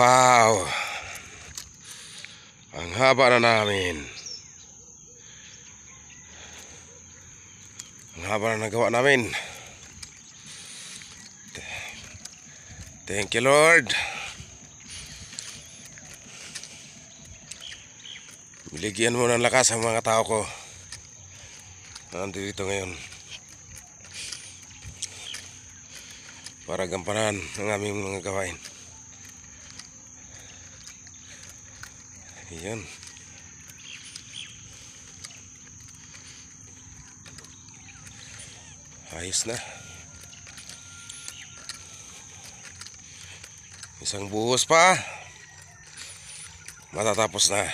Wow! Ang haba na namin. Ang haba na nagawa namin. Thank you, Lord. Biligyan mo ng lakas ang mga tao ko. Nandito dito ngayon. Para gampanan ang aming mga gawain. Ayan. Ayos na. Isang buhos pa. Matatapos na.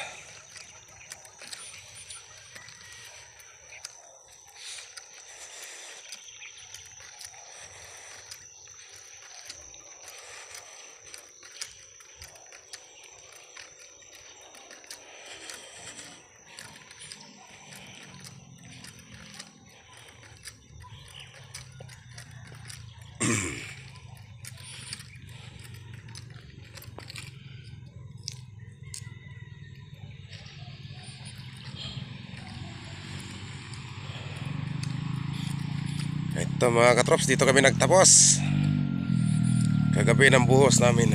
Ito mga katrops, dito kami nagtapos. Kagabi ng buhos namin.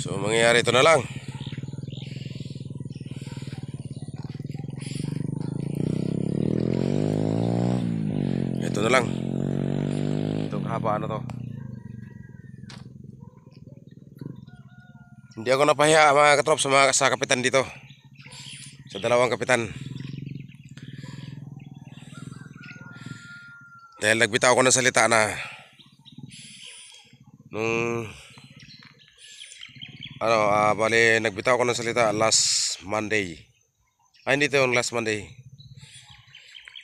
So mangyayari ito na lang. Ito ano na lang. Ito kahaba na to. Hindi ako napahiya mga katrop sa mga sa kapitan dito. Sa dalawang kapitan. Dahil nagbitaw ko ng salita na nung ano, uh, ah, bali nagbitaw ko ng salita last Monday. Ay, hindi ito yung last Monday.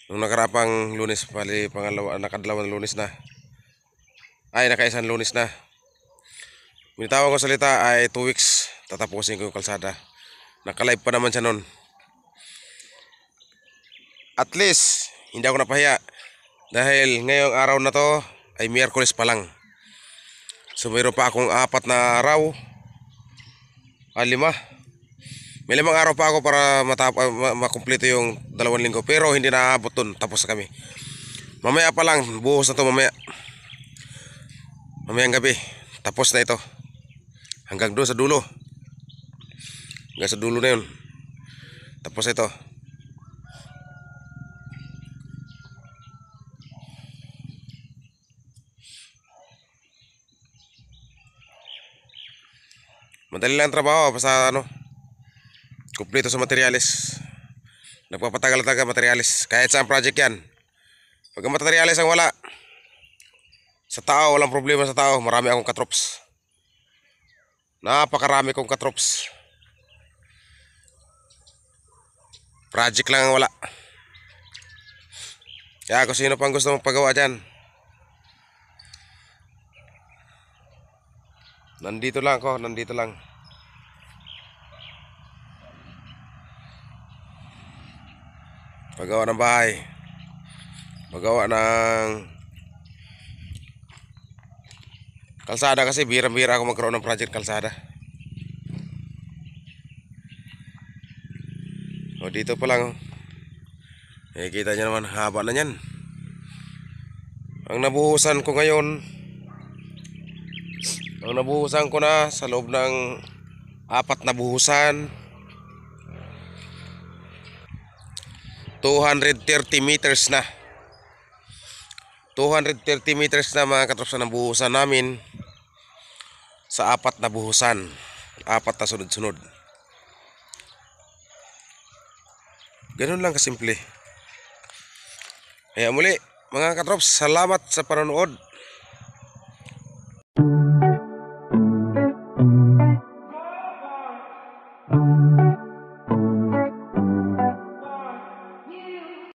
Nung nakarapang lunes, pali pangalawa, nakadalawang lunes na. Ay, nakaisang lunes na. Minitawag ko salita ay 2 weeks tatapusin ko yung kalsada. Nakalive pa naman siya noon. At least, hindi ako napahiya. Dahil ngayong araw na to ay Miyerkules pa lang. So mayroon pa akong apat na araw. Ah, lima. May limang araw pa ako para matap ah, makumpleto yung dalawang linggo pero hindi naaabot dun. Tapos na kami. Mamaya pa lang, buhos na to mamaya. Mamayang gabi, tapos na ito. Hanggang doon sa dulo. Hanggang sa dulo na yun. Tapos na ito. Madali lang trabaho basta ano kumpleto sa materyales. Nagpapatagal talaga materyales. Kahit saan project yan. Pag ang materyales ang wala, sa tao, walang problema sa tao. Marami akong katrops. Napakarami kong katrops. Project lang ang wala. Kaya kung sino pang gusto mong magpagawa dyan, nandito lang ako, nandito lang. magawa ng bahay magawa ng kalsada kasi bira-bira ako magkaroon ng project kalsada o dito pa lang oh. eh kita nyo naman haba na yan ang nabuhusan ko ngayon ang nabuhusan ko na sa loob ng apat na buhusan 230 meters na 230 meters na mga katropsa ng buhusan namin sa apat na buhusan apat na sunod-sunod ganun lang kasimple kaya muli mga katrops salamat sa panonood